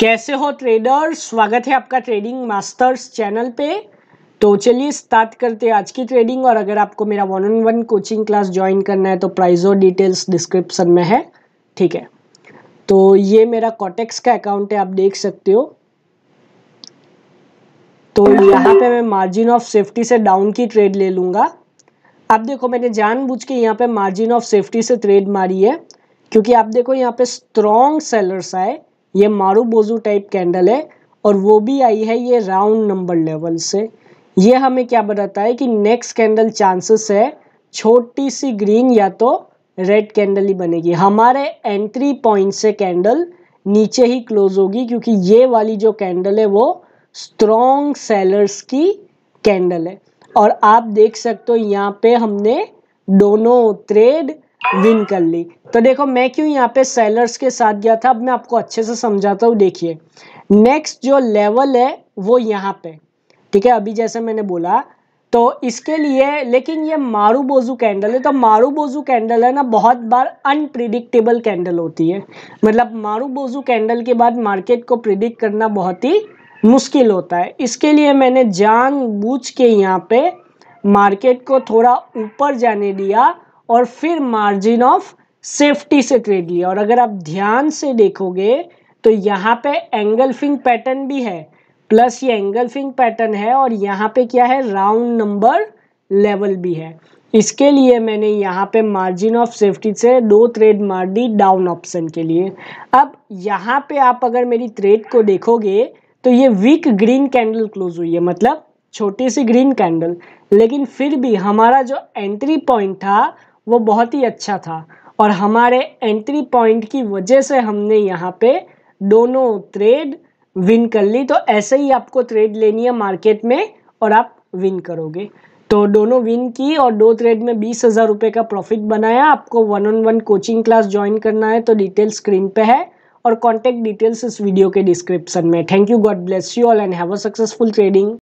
कैसे हो ट्रेडर स्वागत है आपका ट्रेडिंग मास्टर्स चैनल पे तो चलिए स्टार्ट करते हैं आज की ट्रेडिंग और अगर आपको मेरा one on one coaching class join करना है तो प्राइस और डिटेल्स डिस्क्रिप्शन में है ठीक है तो ये मेरा कॉटेक्स का अकाउंट है आप देख सकते हो तो यहाँ पे मैं मार्जिन ऑफ सेफ्टी से डाउन की ट्रेड ले लूँगा आप देखो मैंने जान के यहाँ पे मार्जिन ऑफ सेफ्टी से ट्रेड मारी है क्योंकि आप देखो यहाँ पे स्ट्रॉन्ग सेलर्स आए ये मारूबोजू टाइप कैंडल है और वो भी आई है ये राउंड नंबर लेवल से ये हमें क्या बताता है कि नेक्स्ट कैंडल चांसेस है छोटी सी ग्रीन या तो रेड कैंडल ही बनेगी हमारे एंट्री पॉइंट से कैंडल नीचे ही क्लोज होगी क्योंकि ये वाली जो कैंडल है वो स्ट्रॉन्ग सेलर्स की कैंडल है और आप देख सकते हो यहाँ पे हमने दोनों ट्रेड विन कर ली तो देखो मैं क्यों यहाँ पे सेलर्स के साथ गया था अब मैं आपको अच्छे से समझाता हूँ देखिए नेक्स्ट जो लेवल है वो यहाँ पे ठीक है अभी जैसे मैंने बोला तो इसके लिए लेकिन ये मारू बोजू कैंडल है तो मारू बोजू कैंडल है ना बहुत बार अनप्रिडिक्टेबल कैंडल होती है मतलब मारू बोजू कैंडल के बाद मार्केट को प्रिडिक्ट करना बहुत ही मुश्किल होता है इसके लिए मैंने जान बूझ के यहाँ पे मार्केट को थोड़ा ऊपर जाने दिया और फिर मार्जिन ऑफ सेफ्टी से ट्रेड लिया और अगर आप ध्यान से देखोगे तो यहाँ पे फिंग पैटर्न भी है प्लस ये फिंग पैटर्न है और यहाँ पे क्या है राउंड नंबर लेवल भी है इसके लिए मैंने यहाँ पे मार्जिन ऑफ सेफ्टी से दो ट्रेड मार दी डाउन ऑप्शन के लिए अब यहाँ पे आप अगर मेरी ट्रेड को देखोगे तो ये वीक ग्रीन कैंडल क्लोज हुई है मतलब छोटी सी ग्रीन कैंडल लेकिन फिर भी हमारा जो एंट्री पॉइंट था वो बहुत ही अच्छा था और हमारे एंट्री पॉइंट की वजह से हमने यहाँ पे दोनों ट्रेड विन कर ली तो ऐसे ही आपको ट्रेड लेनी है मार्केट में और आप विन करोगे तो दोनों विन की और दो ट्रेड में बीस हज़ार रुपये का प्रॉफिट बनाया आपको one on one coaching class join करना है तो डिटेल स्क्रीन पे है और कॉन्टैक्ट डिटेल्स इस वीडियो के डिस्क्रिप्शन में thank you God bless you all and have a successful trading